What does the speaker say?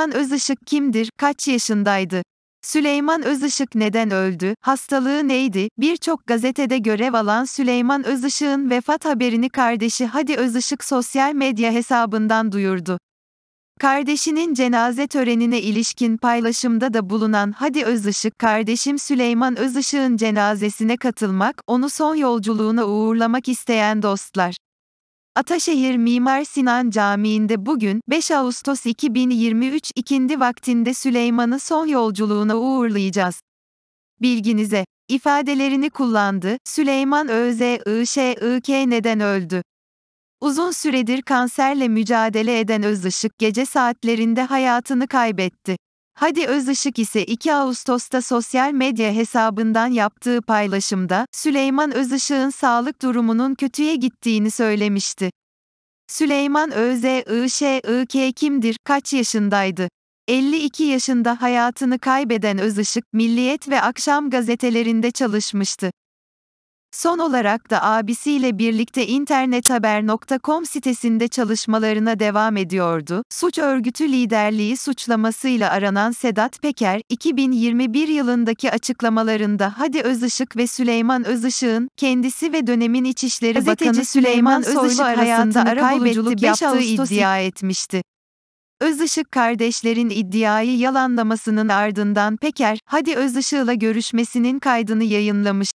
Süleyman Özışık kimdir, kaç yaşındaydı? Süleyman Özışık neden öldü, hastalığı neydi? Birçok gazetede görev alan Süleyman Özışık'ın vefat haberini kardeşi Hadi Özışık sosyal medya hesabından duyurdu. Kardeşinin cenaze törenine ilişkin paylaşımda da bulunan Hadi Özışık kardeşim Süleyman Özışık'ın cenazesine katılmak, onu son yolculuğuna uğurlamak isteyen dostlar. Ataşehir Mimar Sinan Camii'nde bugün 5 Ağustos 2023 ikindi vaktinde Süleyman'ı son yolculuğuna uğurlayacağız. Bilginize, ifadelerini kullandı, Süleyman Özışık neden öldü? Uzun süredir kanserle mücadele eden Özışık gece saatlerinde hayatını kaybetti. Hadi Özışık ise 2 Ağustos'ta sosyal medya hesabından yaptığı paylaşımda Süleyman Özışık'ın sağlık durumunun kötüye gittiğini söylemişti. Süleyman Özışık kimdir, kaç yaşındaydı? 52 yaşında hayatını kaybeden Özışık, Milliyet ve Akşam gazetelerinde çalışmıştı. Son olarak da abisiyle birlikte internethaber.com sitesinde çalışmalarına devam ediyordu. Suç örgütü liderliği suçlamasıyla aranan Sedat Peker, 2021 yılındaki açıklamalarında Hadi Özışık ve Süleyman Özışık'ın kendisi ve dönemin İçişleri Gazeteci Bakanı Süleyman, Süleyman Özışık arasında ara kaybetti yaptığı iddia etmişti. Özışık kardeşlerin iddiayı yalanlamasının ardından Peker, Hadi Özışık'la görüşmesinin kaydını yayınlamış.